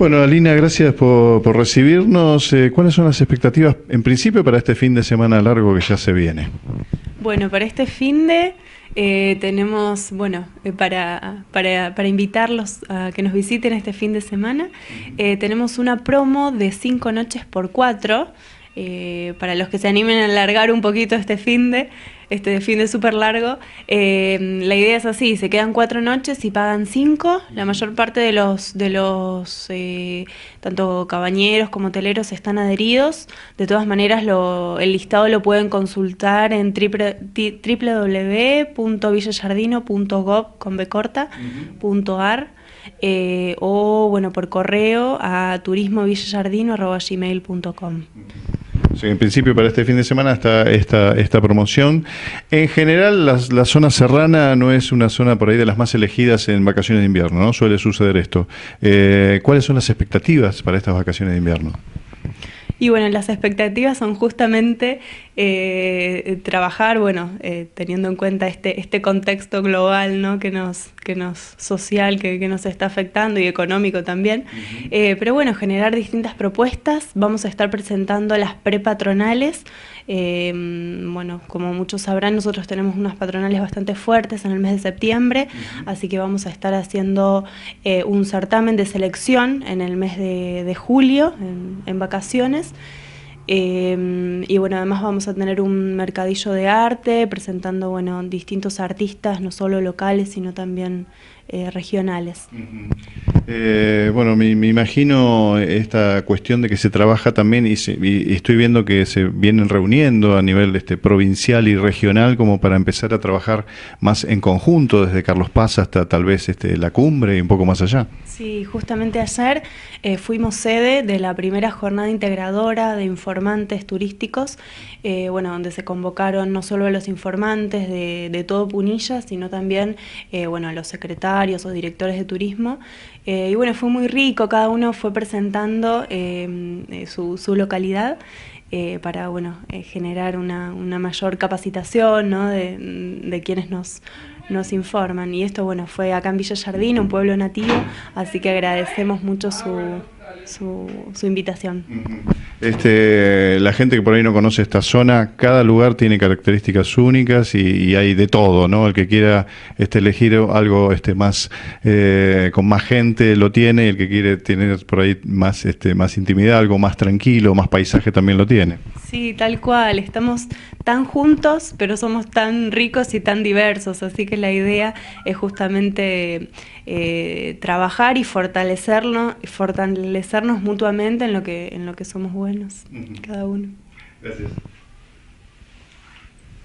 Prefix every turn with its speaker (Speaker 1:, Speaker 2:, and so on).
Speaker 1: Bueno, Alina, gracias por, recibirnos. Eh, ¿Cuáles son las expectativas en principio para este fin de semana largo que ya se viene?
Speaker 2: Bueno, para este fin de eh, tenemos, bueno, eh, para, para, para, invitarlos a que nos visiten este fin de semana, tenemos una promo de cinco noches por cuatro eh, para los que se animen a alargar un poquito este fin de, este fin de súper largo, eh, la idea es así, se quedan cuatro noches y pagan cinco, la mayor parte de los, de los eh, tanto cabañeros como hoteleros están adheridos, de todas maneras el listado lo pueden consultar en www.villayardino.gov.ar o bueno por correo a turismovillayardino.gmail.com
Speaker 1: en principio para este fin de semana está esta, esta promoción. En general, la zona serrana no es una zona por ahí de las más elegidas en vacaciones de invierno, ¿no? Suele suceder esto. Eh, ¿Cuáles son las expectativas para estas vacaciones de invierno?
Speaker 2: Y bueno, las expectativas son justamente eh, trabajar, bueno, eh, teniendo en cuenta este, este contexto global, ¿no? Que nos, que nos social, que, que nos está afectando y económico también. Eh, pero bueno, generar distintas propuestas. Vamos a estar presentando las prepatronales. bueno, como muchos sabrán, nosotros tenemos unas patronales bastante fuertes en el mes de septiembre, así que vamos a estar haciendo un certamen de selección en el mes de, julio, en vacaciones. Em, y bueno, además vamos a tener un mercadillo de arte presentando bueno, distintos artistas, no solo locales, sino también eh, regionales.
Speaker 1: Eh, bueno, me, imagino esta cuestión de que se trabaja también y, estoy viendo que se vienen reuniendo a nivel este, provincial y regional como para empezar a trabajar más en conjunto desde Carlos Paz hasta tal vez este, la cumbre y un poco más allá.
Speaker 2: Sí, justamente ayer eh, fuimos sede de la primera jornada integradora de informantes turísticos, bueno, donde se convocaron no solo a los informantes de, de todo Punilla, sino también bueno, a los secretarios varios o directores de turismo. Eh, y bueno, fue muy rico, cada uno fue presentando eh, eh, su, su, localidad para bueno, generar una, mayor capacitación de, de quienes nos, nos informan. Y esto bueno, fue acá en Villa Jardín, un pueblo nativo, así que agradecemos mucho su, su, invitación.
Speaker 1: Este, la gente que por ahí no conoce esta zona, cada lugar tiene características únicas y, hay de todo, ¿no? El que quiera este, elegir algo este, más eh, con más gente lo tiene, el que quiere tener por ahí más, este, más intimidad, algo más tranquilo, más paisaje también lo tiene.
Speaker 2: Sí, tal cual, estamos tan juntos, pero somos tan ricos y tan diversos, así que la idea es justamente eh, trabajar y fortalecernos, fortalecernos mutuamente en lo que, en lo que somos buenos, cada uno.
Speaker 1: Gracias.